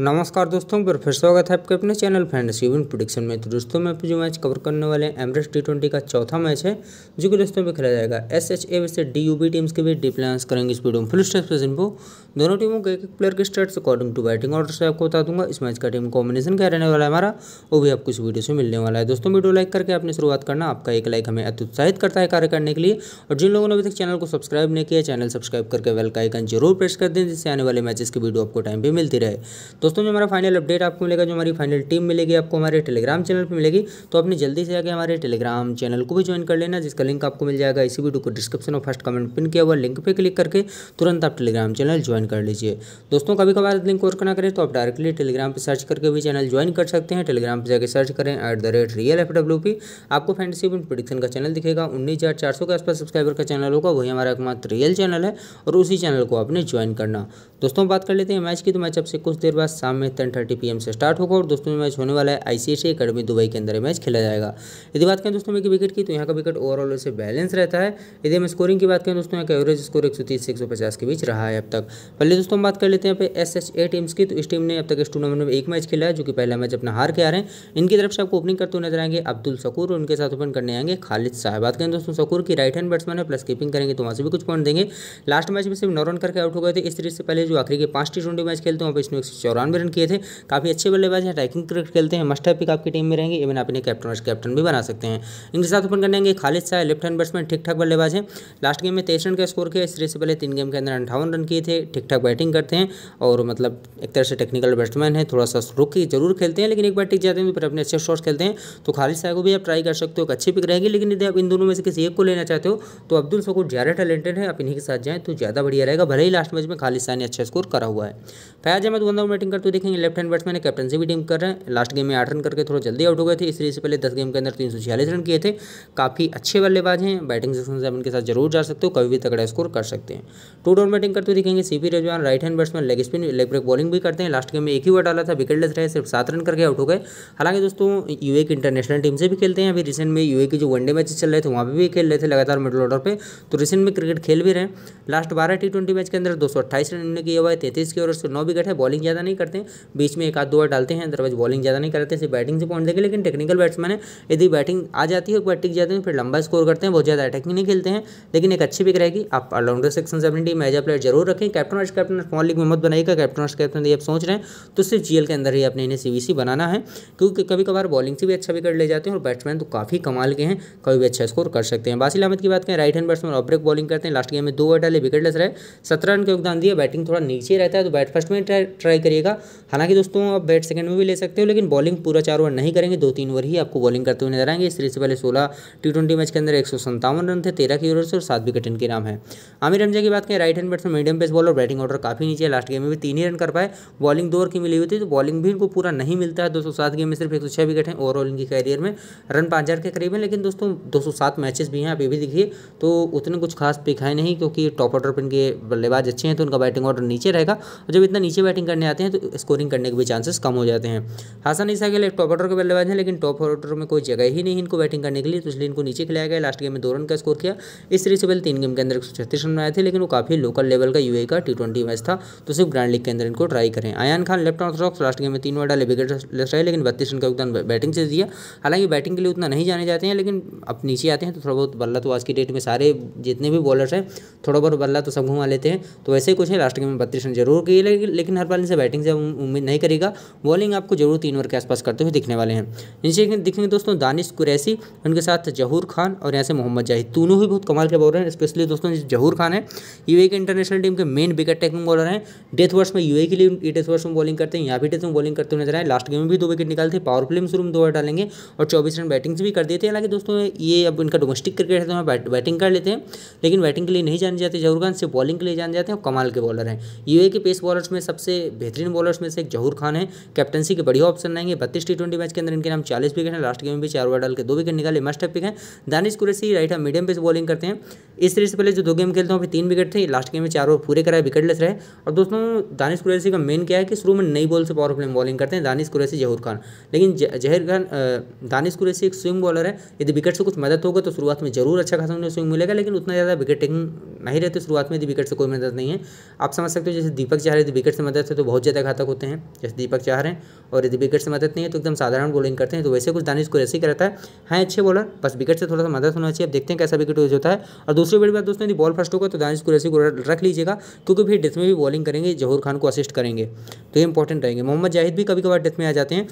नमस्कार दोस्तों पर फिर स्वागत है आपके अपने चैनल फ्रेंड इवन प्रोडिक्शन में तो दोस्तों मैं जो मैच कवर करने वाले हैं एमरेस्ट टी ट्वेंटी का चौथा मैच है जो कि दोस्तों में खेला जाएगा एस एच ए वैसे डी यू बी टीम्स के बीच डिप्लायंस करेंगे इस वीडियो में फुल स्टेप को दोनों टीमों के एक एक प्लेयर के stats according to batting order से आपको बता दूंगा इस मैच का टीम कॉम्बिनेशन क्या रहने वाला है हमारा वो भी आपको इस वीडियो से मिलने वाला है दोस्तों वीडियो लाइक करके आपने शुरुआत करना आपका एक लाइक हमें अत्युत्साहित करता है कार्य करने के लिए और जिन लोगों ने अभी तक चैनल को सब्सक्राइब नहीं किया चैनल सब्सक्राइब करके वेल का आइकन जरूर प्रेस कर दें जिससे आने वाले मैचेस की वीडियो आपको टाइम भी मिलती रहे तो दोस्तों जो हमारा फाइनल अपडेट आपको मिलेगा जो हमारी फाइनल टीम मिलेगी आपको हमारे टेलीग्राम चैनल पर मिलेगी तो आपने जल्दी से आगे हमारे टेलीग्राम चैनल को भी ज्वाइन कर लेना जिसका लिंक आपको मिल जाएगा इसी वीडियो को डिस्क्रिप्शन और फर्स्ट कमेंट पिन किया हुआ लिंक पर क्लिक करके तुरंत आप टेलीग्राम चैनल ज्वाइन कर लीजिए दोस्तों कभी कभार लिंक वर्क ना करें तो आप डायरेक्टली टेलीग्राम पर सर्च करके भी चैनल ज्वाइन कर सकते हैं टेलीग्राम पर जाकर सर्च करें at the rate real F W P आपको फैंडसी इवेंट प्रोडिक्शन का चैनल दिखेगा उन्नीस हज़ार चार सौ के आसपास सब्सक्राइबर का चैनल होगा वही हमारा एकमात्र रियल चैनल है और उसी चैनल को आपने ज्वाइन करना दोस्तों बात कर लेते हैं मैच की तो मैच अब से कुछ देर बाद शाम में टेन थर्टी पी से स्टार्ट होगा और दोस्तों मैच होने वाला है आई अकेडमी दुबई के अंदर मैच खेला जाएगा यदि बात करें दोस्तों में की विकेट की तो यहाँ का विकेट ओवरऑल से बैलेंस रहता है यदि हम स्कोरिंग की बात करें दोस्तों यहाँ का एवरेज स्कोर एक सौ एक के बीच रहा है अब तक पहले दोस्तों हम बात कर लेते हैं यहाँ पे एस एच ए टीम्स की तो इस टीम ने अब तक इस टूर्नामेंट में एक मैच खेला है जो कि पहला मैच अपना हार के आ रहे हैं इनकी तरफ से आपको ओपनिंग करते हुए नजर आएंगे अब्दुल सकूर और उनके साथ ओपन करने आएंगे खालिद साहब बात करें दोस्तों सकूर की राइट हैंड बैट्समैन है प्लस कीपिंग करेंगे तो वहाँ से भी कुछ पॉइंट देंगे लास्ट मैच में सिर्फ नौ रन करके आउट हो गए थे इस तरीके से पहले जो आखिरी के पांच टी ट्वेंटी मैच खेलते हैं वहाँ पर इसमें एक इक्यानवे रन किए थे काफ़ी अच्छे बल्लेबाज हैं अटैकिंग क्रिकेट खेलते हैं मस्टर पिक आपकी टीम में रहेंगे इवन आप इन्हें कैप्टन और कैप्टन भी बना सकते हैं इनके साथ ओपन करेंगे Khalid Shah left hand batsman ठीक ठाक बल्लेबाज हैं लास्ट गेम में तेईस रन का स्कोर किया इस से पहले तीन गेम के अंदर अंठावन रन किए थे ठीक ठाक बैटिंग करते हैं और मतलब एक तरह से टेक्निकल बैट्समैन है थोड़ा सा रुक के जरूर खेलते हैं लेकिन एक बार टिक जाते हैं फिर अपने अच्छे शॉट्स खेलते हैं तो खालिद शाह को भी आप ट्राई कर सकते हो एक अच्छी पिक रहेगी लेकिन यदि आप इन दोनों में से किसी एक को लेना चाहते हो तो अब्दुल सकूर ज़्यादा टैलेंटेड है आप इन्हीं के साथ जाएँ तो ज़्यादा बढ़िया रहेगा भले ही लास्ट मैच में खालिद शाह ने अच्छा स्कोर करा हुआ है फैज अहमद वन बैटिंग अगर तो देखेंगे लेफ्ट हैंड बैट्समैन कैप्टनसी भी टीम कर रहे हैं लास्ट गेम में आठ रन करके थोड़ा जल्दी आउट हो गए थे इसलिए सीरीज से पहले दस गेम के अंदर तीन रन किए थे काफ़ी अच्छे बल्लेबाज हैं बैटिंग सेक्शन सेवन के साथ जरूर जा सकते हो कभी भी तगड़ा स्कोर कर सकते हैं टू डाउन बैटिंग करते हुए देखेंगे CP Rizwan right hand batsman leg spin leg break bowling भी करते हैं लास्ट गेम में एक ही वो डाला था विकेटलेस रहे सिर्फ सात रन करके आउट हो गए हालांकि दोस्तों यूए की इंटरनेशनल टीम से भी खेलते हैं अभी रिसेंट में यूए के जो वनडे मैच चल रहे थे वहाँ पर भी खेल रहे थे लगातार मिडल ऑर्डर पर तो रिसेंट में क्रिकेट खेल भी रहे लास्ट बारह टी मैच के अंदर दो रन इन्होंने किया हुआ है तैतीस के ओवर से नौ विकेट है बॉलिंग ज़्यादा नहीं करते हैं बीच में एक आध दो ओवर डालते हैं अदरवाइज बॉलिंग ज़्यादा नहीं करते सिर्फ बैटिंग से पॉइंट देंगे लेकिन टेक्निकल बैट्समैन है यदि बैटिंग आ जाती है बैटिंग जाते हैं फिर लंबा स्कोर करते हैं बहुत ज़्यादा अटैकिंग नहीं खेलते हैं लेकिन एक अच्छी पिक रहेगी आप allrounder section seven team player जरूर रखें कैप्टन वर्ष कैप्टन स्मॉल लीग में मत बनाएगा कैप्टन वर्ष कैप्टन यदि आप सोच रहे हैं तो सिर्फ जी के अंदर ही अपने इन्हें सी बनाना है क्योंकि कभी कभार बॉलिंग से भी अच्छा विकेट ले जाते हैं और बैट्समैन तो काफ़ी कमाल के हैं कभी भी अच्छा स्कोर कर सकते हैं बासिल अहमद की बात करें right hand batsman off break bowling करते हैं लास्ट गेम में दो ओवर डाले लेस रहे सत्रह रन का योगदान दिया बैटिंग थोड़ा नीचे रहता है तो बैट फर्स्ट में ट्राई करिएगा रहेगा हालांकि दोस्तों आप बैट सेकंड में भी ले सकते हो लेकिन बॉलिंग पूरा चार ओवर नहीं करेंगे दो तीन ओवर ही आपको बॉलिंग करते हुए नजर आएंगे इस सीरीज से पहले सोलह टी ट्वेंटी मैच के अंदर एक रन थे तेरह की ओवर से और सात विकेट इनके नाम है आमिर रमजा की बात करें right hand batsman medium pace bowler batting order काफी नीचे है लास्ट गेम में भी तीन ही रन कर पाए बॉलिंग दो ओवर की मिली हुई थी तो बॉलिंग भी इनको पूरा नहीं मिलता है दो सात गेम में सिर्फ एक सौ छह विकेट हैं ओवरऑल इनकी कैरियर में रन पाँच हज़ार के करीब है लेकिन दोस्तों दो सौ सात मैचेस भी हैं आप ये भी देखिए तो उतने कुछ खास पिक है नहीं क्योंकि टॉप ऑर्डर पर इनके बल्लेबाज अच्छे हैं तो उनका बैटिंग ऑर्डर नीचे रहेगा और जब इतना नीचे बैटिंग करने आते हैं तो स्कोरिंग करने के भी चांसेस कम हो जाते हैं हसन ईसा के लिए टॉप ऑर्डर के बल्लेबाज हैं लेकिन टॉप ऑर्डर में कोई जगह ही नहीं इनको बैटिंग करने के लिए तो इसलिए इनको नीचे खिलाया गया लास्ट गेम में दो रन का स्कोर किया इस तरीके से पहले तीन गेम के अंदर एक रन बनाए थे लेकिन वो काफ़ी लोकल लेवल का यू e का टी मैच था तो सिर्फ ग्रांड लीग के अंदर इनको ट्राई करें Aayan Khan left orthodox last game में तीन ओवर विकेट लेस रहे लेकिन बत्तीस रन का योगदान बैटिंग से दिया हालांकि बैटिंग के लिए उतना नहीं जाने जाते हैं लेकिन अब नीचे आते हैं तो थोड़ा बहुत बल्ला तो आज की डेट में सारे जितने भी बॉलर्स हैं थोड़ा बहुत बल्ला तो सब घुमा लेते हैं तो वैसे ही कुछ है लास्ट गेम में बत्तीस रन जरूर किए लेकिन हर बार इनसे बैटिंग जब उम्मीद नहीं करेगा बॉलिंग आपको जरूर तीन ओवर के आसपास करते हुए दिखने वाले हैं नीचे दिखेंगे दोस्तों दानिश कुरैसी उनके साथ जहूर खान और यहाँ से मोहम्मद जाहिद दोनों ही बहुत कमाल के बॉलर हैं स्पेशली दोस्तों जहूर खान है यू e के इंटरनेशनल टीम के मेन विकेट टेकिंग बॉलर हैं डेथ वर्ष में यू e के लिए डेथ वर्ष में बॉलिंग करते हैं यहाँ भी डेथ में बॉलिंग करते हुए नजर आए लास्ट गेम में भी दो विकेट निकाले थे पावर प्ले में शुरू में दो ओवर डालेंगे और चौबीस रन बैटिंग्स भी कर देते हैं हालांकि दोस्तों ये अब इनका डोमेस्टिक क्रिकेट है तो हम बैटिंग कर लेते हैं लेकिन बैटिंग के लिए नहीं जाने जाते जहूर खान से बॉलिंग के लिए जाने जाते हैं और कमाल के बॉलर हैं यू e के पेस बॉलर्स में सबसे बेहतरीन बॉलर्स में से एक जहूर खान है कैप्टनसी के बढ़िया ऑप्शन रहेंगे बत्तीस टी ट्वेंटी मैच के अंदर इनके नाम चालीस विकेट है लास्ट गेम में भी चार ओवर डाल के दो विकेट निकाले मस्ट पिक है दानिश कुरेसी राइट हम मीडियम पेस बॉलिंग करते हैं इस सीरीज से पहले जो दो गेम खेलते हैं अभी तीन विकेट थे लास्ट गेम में चार ओवर पूरे कराए विकेटलेस रहे और दोस्तों दानिश कुरेसी का मेन क्या है कि शुरू में नई बॉल से पावर प्ले बॉलिंग करते हैं दानिश कुरेसी जहूर खान लेकिन जहर खान दानिश कुरेसी एक स्विंग बॉलर है यदि विकेट से कुछ मदद होगा तो शुरुआत में जरूर अच्छा खासा उन्हें स्विंग मिलेगा लेकिन उतना ज़्यादा विकेट टेकिंग ही रहते शुरुआत में विकेट से कोई मदद मतलब नहीं है आप समझ सकते हो जैसे दीपक चाह रहे विकेट से मदद है तो बहुत ज़्यादा घातक होते हैं जैसे दीपक चाह रहे हैं और यदि विकेट से मदद नहीं है तो एकदम साधारण बॉलिंग करते हैं तो वैसे कुछ दानिश को ऐसे ही कराता है हैं हाँ, अच्छे बॉलर बस विकेट से थोड़ा सा मदद होना चाहिए अब देखते हैं कैसा विकेट होता है और दूसरी बड़ी बात दोस्तों यदि बॉल फर्स्ट होगा तो दानिश कुरेशी को रख लीजिएगा क्योंकि फिर डेथ में भी बॉलिंग करेंगे जहूर खान को असिस्ट करेंगे तो ये इंपॉर्टेंट रहेंगे मोहम्मद जाहिद भी कभी कभार डेथ में आ जाते हैं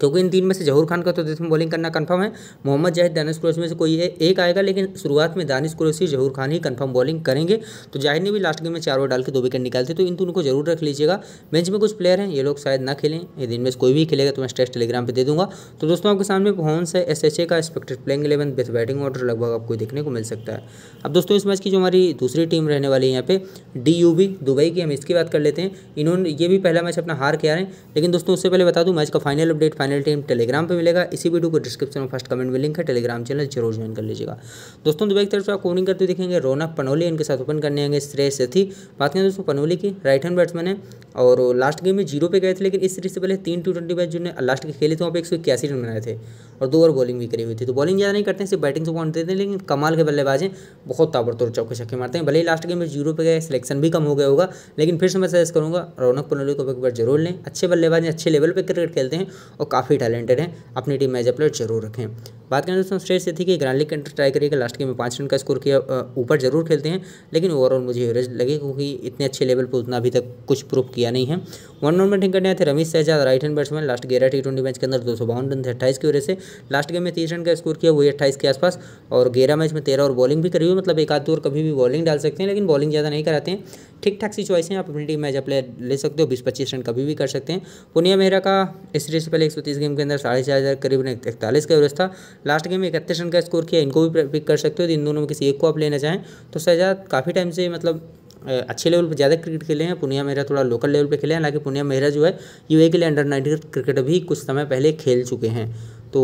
क्योंकि इन तीन में से जहूर खान का तो जिसमें बॉलिंग करना कंफर्म है मोहम्मद जाहिद दानिश कुरैशी में से कोई है एक आएगा लेकिन शुरुआत में दानिश क्रोशी जहूर खान ही कंफर्म बॉलिंग करेंगे तो जाहिर ने भी लास्ट गेम में चार ओवर डाल के दो विकेट निकालते तो इन तीनों को जरूर रख लीजिएगा मैच में कुछ प्लेयर हैं ये लोग शायद ना खेलें दिन में से कोई भी खेलेगा तो मैं स्ट्रेस टेलीग्राम पर दे दूंगा तो दोस्तों आपके सामने कौन है एस का expected playing eleven with batting order लगभग आपको देखने को मिल सकता है अब दोस्तों इस मैच की जो हमारी दूसरी टीम रहने वाली है यहाँ पे डी दुबई की हम इसकी बात कर लेते हैं इन्होंने ये भी पहला मैच अपना हार के आ रहे हैं लेकिन दोस्तों उससे पहले बता दूँ मैच का final update final team Telegram पर मिलेगा इसी वीडियो को डिस्क्रिप्शन में फर्स्ट कमेंट में लिंक है टेलीग्राम चैनल जरूर ज्वाइन कर लीजिएगा दोस्तों दुबई की तरफ से आप ओपनिंग करते देखेंगे रौनक पनोली इनके साथ ओपन करने आएंगे श्रेय सेथी बात करें दोस्तों पनोली की राइट हैंड बैट्समैन है और लास्ट गेम में जीरो पे गए थे लेकिन इस सीरीज से पहले तीन टू ट्वेंटी मैच जिन्होंने लास्ट के खेले थे वहाँ पे एक सौ इक्यासी रन बनाए थे और दो ओवर बॉलिंग भी करी हुई थी तो बॉलिंग ज़्यादा नहीं करते हैं सिर्फ बैटिंग से पॉइंट देते हैं लेकिन कमाल के बल्लेबाजें बहुत ताबड़तोड़ चौके छक्के मारते हैं भले ही लास्ट गेम में जीरो पे गए सिलेक्शन भी कम हो गया होगा लेकिन फिर से मैं सजेस्ट करूँगा रौनक पनोली को एक बार जरूर लें अच्छे बल्लेबाज अच्छे लेवल पर क्रिकेट खेलते हैं और काफ़ी टैलेंटेड हैं अपनी टीम एज ए प्लेयर जरूर रखें बात करें दोस्तों श्रेयस यथी की ग्रांडली कंट्री ट्राई करिएगा लास्ट गेम में पाँच रन का स्कोर किया ऊपर जरूर खेलते हैं लेकिन ओवरऑल मुझे एवरेज लगे क्योंकि इतने अच्छे लेवल पर उतना अभी तक कुछ प्रूफ किया नहीं है वन रन बैटिंग करने आए थे Ramesh Sahzad right hand batsman last ग्यारह टी ट्वेंटी मैच के अंदर दो सौ बावन रन थे अट्ठाईस की वजह से लास्ट गेम में तीस रन का स्कोर किया वही अट्ठाईस के आसपास और ग्यारह मैच में तेरह और बॉलिंग भी करी हुई मतलब एक आध दो और कभी भी बॉलिंग डाल सकते हैं लेकिन बॉलिंग ज़्यादा नहीं कराते हैं ठीक ठाक सी चॉइस हैं आप अपनी टीम में अपने ले सकते हो बीस पच्चीस रन कभी भी कर सकते हैं पुनिया मेहरा का इस सीरीज से पहले एक सौ तीस गेम के अंदर साढ़े चार हज़ार करीबन इकतालीस का एवरेज था लास्ट गेम में इकतीस रन का स्कोर किया इनको भी पिक कर सकते हो तो इन दोनों में किसी एक को आप लेना चाहें तो शहजाद काफ़ी टाइम से मतलब अच्छे लेवल पर ज़्यादा क्रिकेट खेले हैं पुनिया मेहरा थोड़ा लोकल लेवल पर खेले हैं हालांकि पुनिया मेहरा जो है यू के लिए अंडर नाइनटीन क्रिकेट भी कुछ समय पहले खेल चुके हैं तो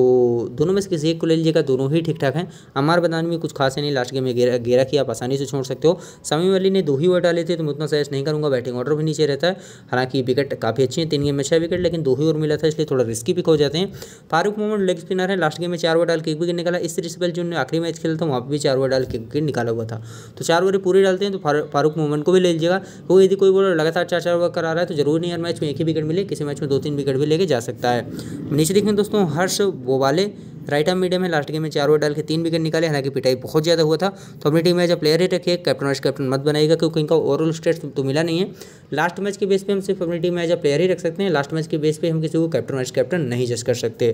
दोनों में से किसी एक को ले लीजिएगा दोनों ही ठीक ठाक हैं अमार बदान में कुछ खास है नहीं लास्ट गेम में गेरा गेरा की आप आसानी से छोड़ सकते हो समीम अली ने दो ही ओवर डाले थे तो मैं उतना सजेस्ट नहीं करूँगा बैटिंग ऑर्डर भी नीचे रहता है हालांकि विकेट काफ़ी अच्छी है तीन गेम में छः विकेट लेकिन दो ही ओवर मिला था इसलिए थोड़ा रिस्की पिक हो जाते हैं फारूक मोहम्मद लेग स्पिनर है लास्ट गेम में चार ओवर डाल के एक विकेट निकाला इस तरीके से जो आखिरी मैच खेला था वहाँ पर भी चार ओवर डाल के विकेट निकाला हुआ था तो चार ओवर पूरे डालते हैं तो फारूक मोहम्मद को भी ले लीजिएगा वो यदि कोई बॉलर लगातार चार चार ओवर करा रहा है तो जरूर नहीं हर मैच में एक ही विकेट मिले किसी मैच में दो तीन विकेट भी लेके जा सकता है नीचे देखें दोस्तों हर्ष वो वाले राइट आर्म मीडियम है लास्ट गेम में चार ओवर डाल के तीन विकेट निकाले हालांकि पिटाई बहुत ज़्यादा हुआ था तो अपनी टीम में एज प्लेयर ही रखिए कैप्टन वाइस कैप्टन मत बनाएगा क्योंकि इनका ओवरऑल स्टेट तो मिला नहीं है लास्ट मैच के बेस पे हम सिर्फ अपनी टीम एज अ प्लेयर ही रख सकते हैं लास्ट मैच के बेस पे हम किसी को कैप्टन वाइस कैप्टन नहीं जज कर सकते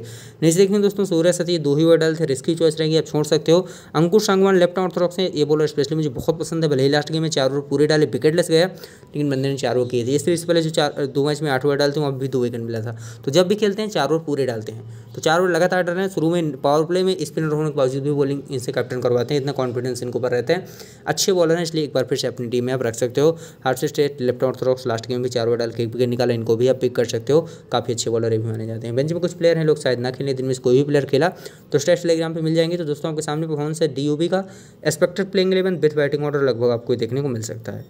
नेक्स्ट देखेंगे दोस्तों सूर्य सती दो ही ओवर डाल थे रिस्की चॉइस रहेंगे आप छोड़ सकते हो अंकुश सांगवान लेफ्ट ऑर्थोडॉक्स हैं ये बॉलर स्पेशली मुझे बहुत पसंद है भले ही लास्ट गेम में चार ओवर पूरे डाले विकेटलेस गया लेकिन बंदे ने चार ओवर किए थे इस तरीके से पहले जो चार दो मैच में आठ ओवर डालते हैं वहाँ भी दो विकेट मिला था तो जब भी खेलते हैं चार ओवर पूरे डालते हैं तो चार ओवर लगातार डाल रहे हैं शुरू में पावर प्ले में स्पिनर होने के बावजूद भी बॉलिंग इनसे कैप्टन करवाते हैं इतना कॉन्फिडेंस इनके ऊपर रहते हैं अच्छे बॉलर हैं इसलिए एक बार फिर से अपनी टीम में आप रख सकते हो हार्ट से state left out strokes last game भी चार ओवर डाल के विकेट निकाला इनको भी आप पिक कर सकते हो काफ़ी अच्छे बॉलर भी माने जाते हैं बेंच में कुछ प्लेयर हैं लोग शायद ना खेलने दिन में कोई भी प्लेयर खेला तो स्टेट टेलीग्राम पर मिल जाएंगे तो दोस्तों आपके सामने परफॉर्मेंस है डी का expected playing eleven with batting order लगभग आपको देखने को मिल सकता है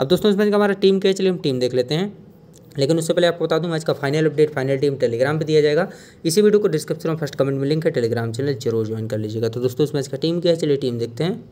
अब दोस्तों इस मैच का हमारा टीम के चलिए हम टीम देख लेते हैं लेकिन उससे पहले आपको बता दूं मैच का final update final team Telegram पे दिया जाएगा इसी वीडियो को डिस्क्रिप्शन में फर्स्ट कमेंट में लिंक है टेलीग्राम चैनल जरूर ज्वाइन कर लीजिएगा तो दोस्तों इस मैच का टीम क्या है चलिए टीम देखते हैं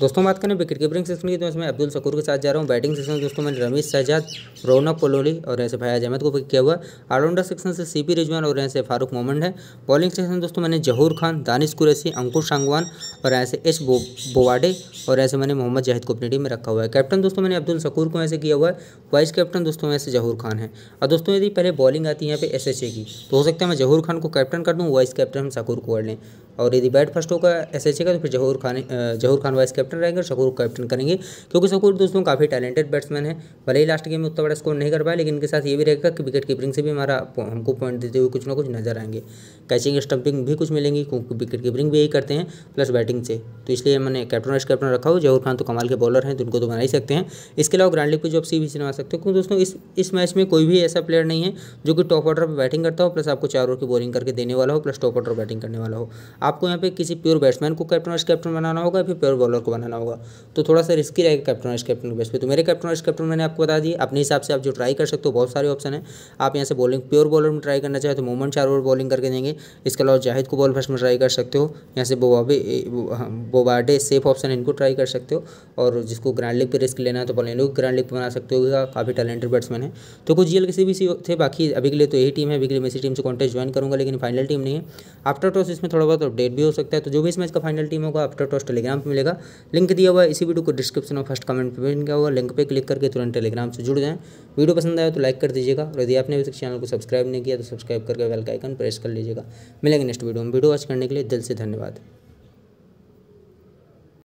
दोस्तों बात करें विकेट कीपरिंग सेक्शन की तो इसमें अब्दुल शकूर के साथ जा रहा हूँ बैटिंग सेक्शन में दोस्तों मैंने रमेश शहजाद रौनक पोलोली और यहाँ से फयाज अहमद को पिक किया हुआ ऑलराउंडर सेक्शन से सी पी रिजवान और यहाँ से फारूक मोमंड है बॉलिंग सेक्शन दोस्तों मैंने जहूर खान दानिश कुरैसी अंकुश सांगवान और यहाँ से एस बोवाडे और यहाँ से मैंने मोहम्मद जाहिद को अपनी टीम में रखा हुआ है कैप्टन दोस्तों मैंने अब्दुल शकूर को ऐसे किया हुआ है वाइस कैप्टन दोस्तों यहाँ से जहूर खान है और दोस्तों यदि पहले बॉलिंग आती है यहाँ पे एस की तो हो सकता है मैं जहूर खान को कैप्टन कर दूँ वाइस कैप्टन शकूर को कर लें और यदि बैट फर्स्ट होगा एस का तो फिर Zahoor Khan Zahoor Khan vice captain captain रहेंगे शकूर कैप्टन करेंगे क्योंकि शकूर दोस्तों काफ़ी टैलेंटेड बैट्समैन है भले ही लास्ट गेम में उतना बड़ा स्कोर नहीं कर पाया लेकिन इनके साथ ये भी रहेगा कि विकेट कीपिंग से भी हमारा हमको पॉइंट देते हुए कुछ ना कुछ नजर आएंगे कैचिंग स्टम्पिंग भी कुछ मिलेंगी क्योंकि विकेट कीपिंग भी यही करते हैं प्लस बैटिंग से तो इसलिए मैंने कैप्टन और कैप्टन रखा हो जहूर खान तो कमाल के बॉलर हैं तो उनको तो बना ही सकते हैं इसके अलावा ग्रांड लीग पर जो आप सी भी सुनवा सकते हो क्योंकि दोस्तों इस मैच में कोई भी ऐसा प्लेयर नहीं है जो कि टॉप ऑर्डर पर बैटिंग करता हो प्लस आपको चार ओवर की बॉलिंग करके देने वाला हो प्लस टॉप ऑर्डर बैटिंग करने वाला हो आपको यहाँ पे किसी प्योर बैट्समैन को कैप्टन और कैप्टन बनाना होगा फिर प्योर बॉलर को बनाना होगा तो थोड़ा सा रिस्की रहेगा कैप्टन और वाइस कैप्टन के बेस पर तो मेरे कैप्टन वाइस कैप्टन मैंने आपको बता दिया अपने हिसाब से आप जो ट्राई कर सकते हो बहुत सारे ऑप्शन है आप यहाँ से बॉलिंग प्योर बॉलर में ट्राई करना चाहे तो मोमन चार ओवर बॉलिंग करके देंगे इसके अलावा जाहिद को बॉल फर्स्ट में ट्राई कर सकते हो यहाँ से बोबाबे बोबाडे सेफ ऑप्शन इनको ट्राई कर सकते हो और जिसको ग्रैंड लीग पर रिस्क लेना है तो लोग ग्रैंड लीग बना सकते हो काफ़ी टैलेंटेड बैट्समैन है तो कुछ जीएल किसी भी थे बाकी अभी के लिए तो यही टीम है अभी के लिए मैं इसी टीम से कॉन्टेस्ट ज्वाइन करूँगा लेकिन फाइनल टीम नहीं है आफ्टर टॉस इसमें थोड़ा बहुत अपडेट भी हो सकता है तो जो भी इस मैच का फाइनल टीम होगा आफ्टर टॉस टेलीग्राम पर मिलेगा लिंक दिया हुआ है इसी वीडियो को डिस्क्रिप्शन और फर्स्ट कमेंट पर पिन किया हुआ लिंक पर क्लिक करके तुरंत टेलीग्राम से जुड़ जाएँ वीडियो पसंद आया तो लाइक कर दीजिएगा और यदि आपने अभी तक चैनल को सब्सक्राइब नहीं किया तो सब्सक्राइब करके बेल का आइकन प्रेस कर लीजिएगा मिलेंगे नेक्स्ट वीडियो में वीडियो वॉच करने के लिए दिल से धन्यवाद